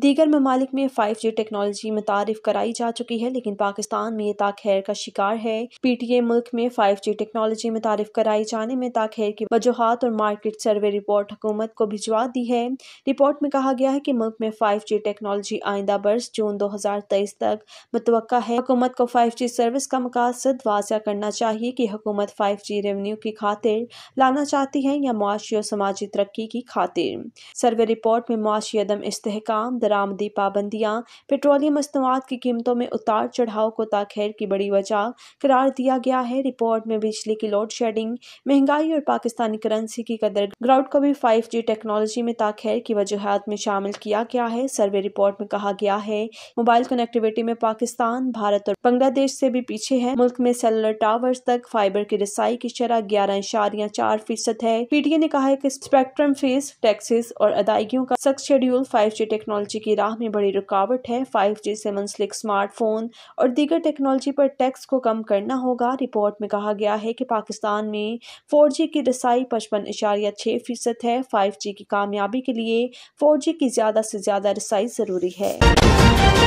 दीगर ममालिक में फाइव जी टेक्नोलॉजी मुतारफ कराई जा चुकी है लेकिन पाकिस्तान में ताखैर का शिकार है पी टी ए मुल्क में फाइव जी टेक्नोलॉजी मुतारफ कराई जाने में ताखैर की वजूहत और मार्केट सर्वे रिपोर्ट हुकूमत को भिजवा दी है रिपोर्ट में कहा गया है कि मुल्क में फाइव जी टेक्नोलॉजी आइंदा बर्स जून दो हजार तेईस तक मुतव है हुकूमत को फाइव जी सर्विस का मकासद वाजा करना चाहिए कि हुकूमत फाइव जी रेवन्यू की खातिर लाना चाहती है या मुआशी और समाजी तरक्की की खातिर सर्वे रिपोर्ट में मुआशी अदम इसकाम दरामदी पाबंदियां पेट्रोलियम मसनवाद की कीमतों में उतार चढ़ाव को ताखैर की बड़ी वजह करार दिया गया है रिपोर्ट में बिजली की लोड शेडिंग महंगाई और पाकिस्तानी करेंसी की कदर ग्राउंड को भी फाइव जी टेक्नोलॉजी में ताखैर की वजूहत में शामिल किया गया है सर्वे रिपोर्ट में कहा गया है मोबाइल कनेक्टिविटी में पाकिस्तान भारत और बांग्लादेश से भी पीछे है मुल्क में सेलुलर टावर तक फाइबर की रसाई की शरह ग्यारह इशारिया चार फीसद है पीटीए ने कहा है कि स्पेक्ट्रम फीस टैक्सेस और अदायगियों का सख्त schedule five G technology technology की राह में बड़ी रुकावट है five G seven slick smartphone और दीगर टेक्नोलॉजी पर टैक्स को कम करना होगा रिपोर्ट में कहा गया है कि पाकिस्तान में फोर जी की रसाई पचपन इशारिया छः फीसद है फाइव जी की कामयाबी के लिए फोर जी की ज़्यादा से ज़्यादा रसाई ज़रूरी है